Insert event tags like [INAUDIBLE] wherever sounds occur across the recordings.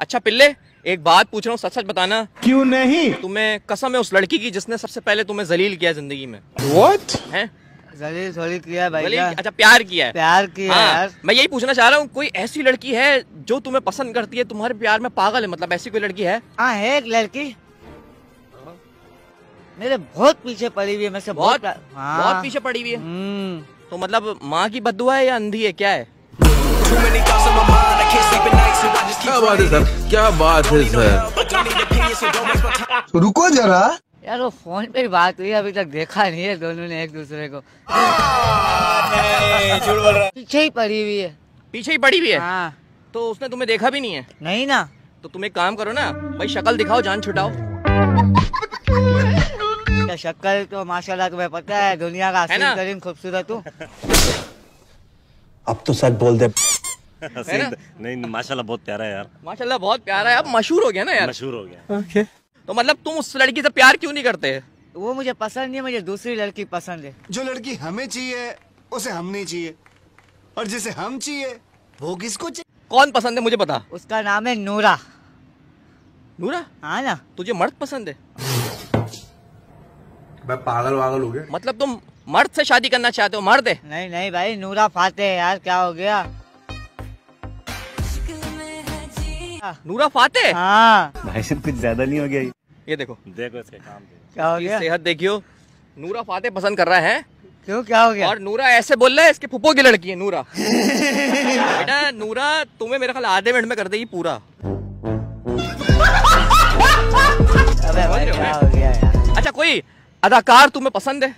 अच्छा पिल्ले एक बात पूछ रहा हूँ सच सच बताना क्यों नहीं तुम्हें कसम है उस लड़की की जिसने सबसे पहले तुम्हें जलील किया जिंदगी में What? है? जलील जलील किया भाई जलील, अच्छा प्यार किया है प्यार किया हाँ, यार मैं यही पूछना चाह रहा हूँ कोई ऐसी लड़की है जो तुम्हें पसंद करती है तुम्हारे प्यार में पागल है मतलब ऐसी कोई लड़की है हाँ है एक लड़की मेरे बहुत पीछे पड़ी हुई है मैं बहुत बहुत, हाँ। बहुत पीछे पड़ी हुई है हम्म। तो मतलब माँ की बदुआ है या अंधी है क्या है too many thoughts on my mind. I I can't sleep at night, so just क्या बात है सर क्या बात है सर तो रुको जरा यार वो फोन पे ही बात हुई अभी तक देखा नहीं है दोनों ने एक दूसरे को पीछे ही पड़ी हुई है पीछे ही पड़ी हुई है हाँ। तो उसने तुम्हें देखा भी नहीं है नहीं ना तो तुम एक काम करो ना भाई शक्ल दिखाओ जान छुटाओ शक्ल तो माशाल्लाह तुम्हें पता है दुनिया का खूबसूरत हूँ अब तो सच बोल दे नहीं माशाल्लाह बहुत प्यारा है यार माशाल्लाह बहुत प्यारा है अब मशहूर हो गया ना यार मशहूर हो गया ओके तो मतलब तुम उस लड़की से प्यार क्यों नहीं करते वो मुझे पसंद नहीं है मुझे दूसरी लड़की पसंद है जो लड़की हमें चाहिए उसे हम नहीं चाहिए और जिसे हम चाहिए वो किसको चाहिए कौन पसंद है मुझे पता उसका नाम है नूरा नूरा हाँ ना तुझे मर्द पसंद है मैं पागल वागल हो गया मतलब तुम मर्द से शादी करना चाहते हो मर्द है नहीं नहीं भाई नूरा फाते है यार क्या हो गया हाँ। नूरा फाते हाँ। भाई भाई कुछ ज्यादा नहीं हो गया ये देखो देखो क्या हो गया सेहत देखियो नूरा फाते पसंद कर रहा है क्यों क्या हो गया और नूरा ऐसे बोल रहा है इसके फुप्पो की लड़की है नूरा बेटा नूरा तुम्हें मेरा ख्याल आधे मिनट में कर देगी पूरा अबे भाई क्या हो गया यार अच्छा कोई अदाकार तुम्हें पसंद है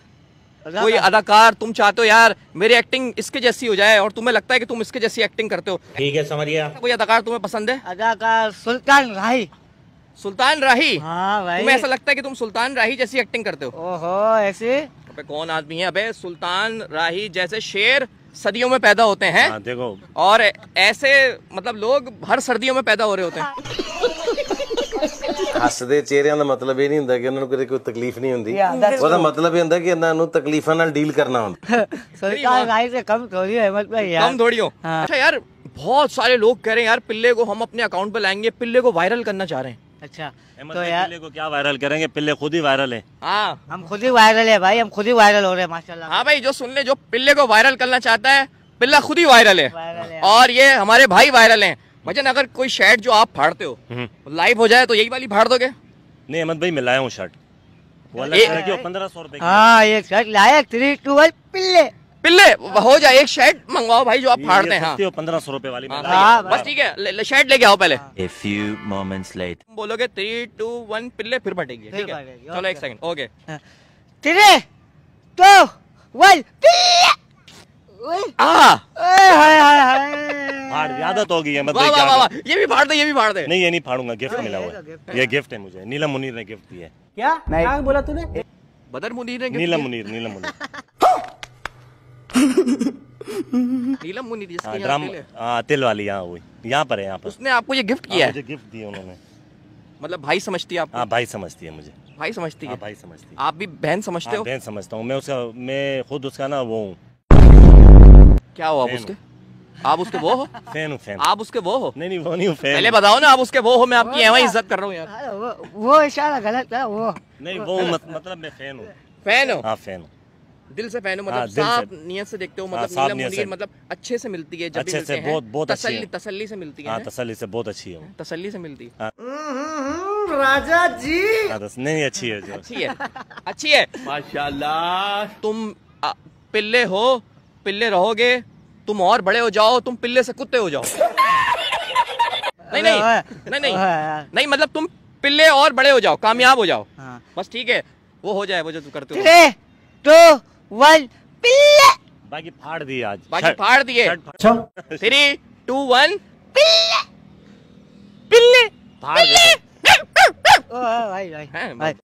कोई अदाकार तुम चाहते हो यार मेरी एक्टिंग इसके जैसी हो जाए और तुम्हें लगता है कि तुम इसके जैसी एक्टिंग करते हो ठीक है गया कोई अदाकार तुम्हें पसंद है अदाकार सुल्तान राही सुल्तान राही हाँ भाई तुम्हें ऐसा लगता है कि तुम सुल्तान राही जैसी एक्टिंग करते हो ओहो ऐसे अबे कौन आदमी है अबे सुल्तान राही जैसे शेर सदियों में पैदा होते हैं हाँ, देखो और ऐसे मतलब लोग हर सर्दियों में पैदा हो रहे होते हैं [LAUGHS] हसते चेहर का मतलब यह नहीं ਹੁੰਦਾ ਕਿ ਉਹਨਾਂ ਨੂੰ ਕਦੇ ਕੋਈ ਤਕਲੀਫ ਨਹੀਂ ਹੁੰਦੀ ਉਹਦਾ ਮਤਲਬ ਇਹ ਹੁੰਦਾ यार बहुत सारे लोग कह रहे हैं यार पिल्ले को हम अपने अकाउंट पे लाएंगे पिल्ले को वायरल करना चाह रहे हैं अच्छा तो यार पिल्ले को क्या वायरल करेंगे पिल्ले खुद ही वायरल है आ, हम खुद ही वायरल है भाई हम खुद ही वायरल हो रहे हैं माशाल्लाह हाँ भाई जो सुन ले जो पिल्ले को वायरल करना चाहता है पिल्ला खुद ही वायरल है और ये हमारे भाई वायरल है भजन अगर कोई शर्ट जो आप फाड़ते हो लाइव हम्म। हो जाए तो यही वाली फाड़ दोगे नहीं अहमद भाई मैं लाया हूँ शर्ट पंद्रह सौ हाँ, एक शर्ट पिल्ले हो जाए एक शर्ट मंगवाओ भाई जो आप फाड़ते हैं हाँ। पंद्रह सौ वाली हाँ, बस ठीक है ले, शर्ट लेके आओ पहले A बोलोगे थ्री टू वन पिल्ले फिर फटेगी ठीक है चलो एक second okay three two one पिल्ले हाय हाय हाय फाड़ आदत होगी मतलब वाह वाह ये भी फाड़ दे ये भी फाड़ दे नहीं ये नहीं फाड़ूंगा गिफ्ट मिला हुआ ये गिफ्ट है मुझे नीलम मुनीर ने गिफ्ट दिया क्या क्या बोला तूने बदर मुनीर ने नीलम मुनीर नीलम मुनीर [LAUGHS] नीलम मुनीर जिसकी हाँ, ड्राम हाँ, तिल वाली यहाँ हुई यहाँ पर है यहाँ पर उसने आपको ये गिफ्ट किया हाँ, है मुझे गिफ्ट दिया उन्होंने मतलब भाई समझती है आप हाँ भाई समझती है मुझे भाई समझती है भाई समझती है आप भी बहन समझते हो बहन समझता हूँ मैं उसका मैं खुद उसका ना वो हूँ क्या हुआ उसके आप उसके वो हो फैन फैन आप उसके वो हो नहीं नहीं वो नहीं फैन पहले बताओ ना आप उसके वो हो मैं आपकी एवं इज्जत कर रहा हूँ यार वो, वो इशारा गलत है वो नहीं वो मतलब मैं फैन हूँ फैन हूँ हाँ फैन हूँ दिल से फैन हो मतलब हाँ, साफ नियत से देखते हो हाँ, मतलब नीलम मतलब अच्छे से मिलती है जब अच्छे से बहुत बहुत तसल्ली तसल्ली से मिलती हाँ, है तसल्ली से बहुत अच्छी है तसल्ली से मिलती है हम्म, राजा जी तो नहीं अच्छी है अच्छी है अच्छी है माशाल्लाह तुम पिल्ले हो पिल्ले रहोगे तुम और बड़े हो जाओ तुम पिल्ले से कुत्ते हो जाओ नहीं नहीं नहीं नहीं नहीं मतलब तुम पिल्ले और बड़े हो जाओ कामयाब हो जाओ हाँ। बस ठीक है वो हो जाए वो जो तू करते हो तो वन पिल्ले बाकी फाड़ दिए आज बाकी फाड़ दिए थ्री टू वन पिल्ले पिल्ले फाड़ दिए भाई भाई